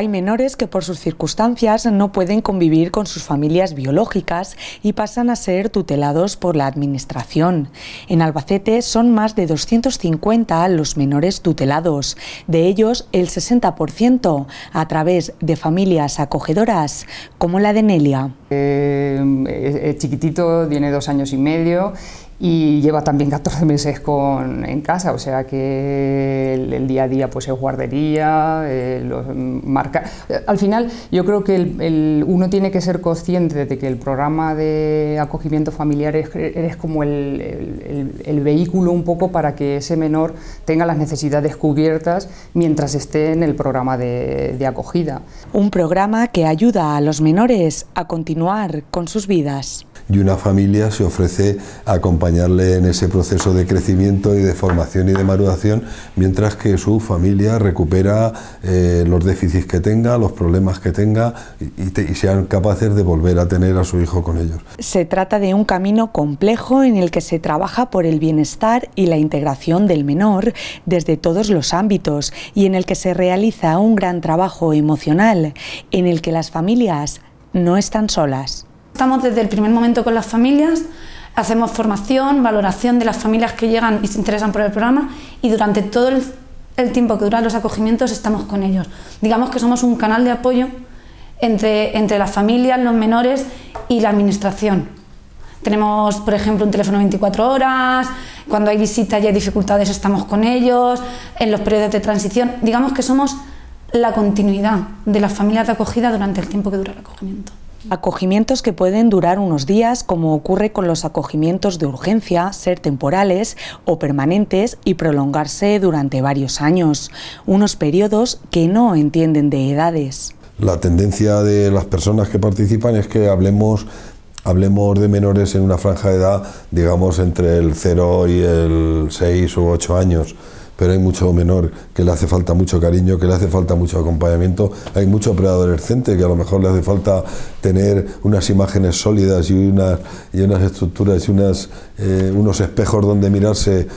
Hay menores que por sus circunstancias no pueden convivir con sus familias biológicas y pasan a ser tutelados por la Administración. En Albacete son más de 250 los menores tutelados, de ellos el 60% a través de familias acogedoras, como la de Nelia. Eh, chiquitito, tiene dos años y medio y lleva también 14 meses en casa, o sea que el, día a día pues es guardería, eh, mm, marca... Al final yo creo que uno tiene que ser consciente de que el programa de acogimiento familiar es, como el, vehículo un poco para que ese menor tenga las necesidades cubiertas mientras esté en el programa de acogida. Un programa que ayuda a los menores a continuar con sus vidas y una familia se ofrece a acompañarle en ese proceso de crecimiento y de formación y de maduración, mientras que su familia recupera eh, los déficits que tenga, los problemas que tenga y sean capaces de volver a tener a su hijo con ellos. Se trata de un camino complejo en el que se trabaja por el bienestar y la integración del menor desde todos los ámbitos y en el que se realiza un gran trabajo emocional, en el que las familias no están solas. Estamos desde el primer momento con las familias, hacemos formación, valoración de las familias que llegan y se interesan por el programa y durante todo el, tiempo que duran los acogimientos estamos con ellos. Digamos que somos un canal de apoyo entre, entre las familias, los menores y la administración. Tenemos, por ejemplo, un teléfono 24 horas, cuando hay visitas y hay dificultades estamos con ellos, en los periodos de transición. Digamos que somos la continuidad de las familias de acogida durante el tiempo que dura el acogimiento. Acogimientos que pueden durar unos días, como ocurre con los acogimientos de urgencia, ser temporales o permanentes y prolongarse durante varios años, unos periodos que no entienden de edades. La tendencia de las personas que participan es que hablemos, hablemos de menores en una franja de edad, digamos, entre el 0 y el 6 u 8 años pero hay mucho menor que le hace falta mucho cariño, que le hace falta mucho acompañamiento, hay mucho preadolescente que a lo mejor le hace falta tener unas imágenes sólidas y unas, y unas estructuras y unas, eh, unos espejos donde mirarse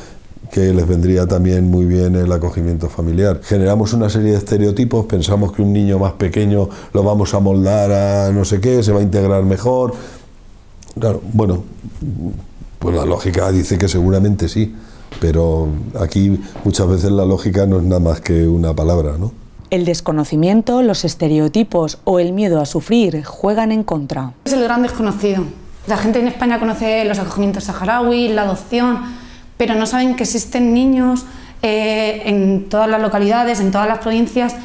que les vendría también muy bien el acogimiento familiar. Generamos una serie de estereotipos, pensamos que un niño más pequeño lo vamos a moldar a no sé qué, se va a integrar mejor. bueno, pues la lógica dice que seguramente sí, pero aquí muchas veces la lógica no es nada más que una palabra, ¿no? El desconocimiento, los estereotipos o el miedo a sufrir juegan en contra. Es el gran desconocido. La gente en España conoce los acogimientos saharaui, la adopción, pero no saben que existen niños eh, en todas las localidades, en todas las provincias,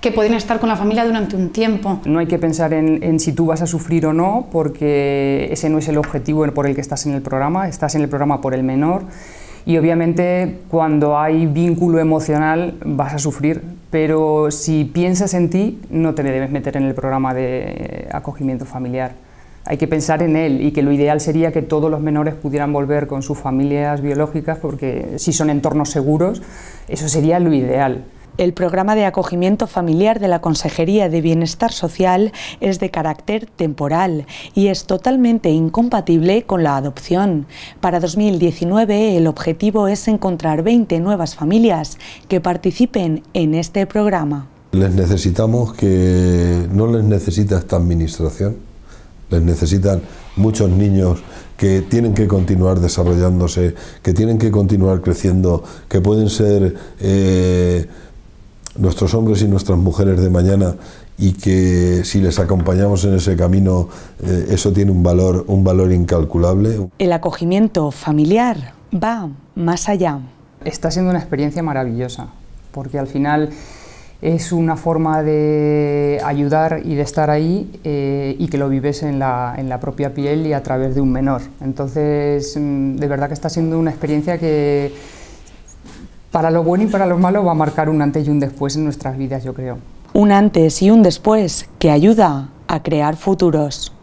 que pueden estar con la familia durante un tiempo. No hay que pensar en, en, si tú vas a sufrir o no, porque ese no es el objetivo por el que estás en el programa, estás en el programa por el menor y obviamente cuando hay vínculo emocional vas a sufrir, pero si piensas en ti no te debes meter en el programa de acogimiento familiar. Hay que pensar en él y que lo ideal sería que todos los menores pudieran volver con sus familias biológicas porque si son entornos seguros, eso sería lo ideal. El programa de acogimiento familiar de la Consejería de Bienestar Social es de carácter temporal y es totalmente incompatible con la adopción. Para 2019 el objetivo es encontrar 20 nuevas familias que participen en este programa. Les necesitamos que no les necesita esta administración, les necesitan muchos niños que tienen que continuar desarrollándose, que tienen que continuar creciendo, que pueden ser... Eh, nuestros hombres y nuestras mujeres de mañana y que si les acompañamos en ese camino, eh, eso tiene un valor, un valor incalculable. El acogimiento familiar va más allá. Está siendo una experiencia maravillosa, porque al final es una forma de ayudar y de estar ahí eh, y que lo vives la, en la, propia piel y a través de un menor. Entonces, mm, de verdad que está siendo una experiencia que para lo bueno y para lo malo va a marcar un antes y un después en nuestras vidas, yo creo. Un antes y un después que ayuda a crear futuros.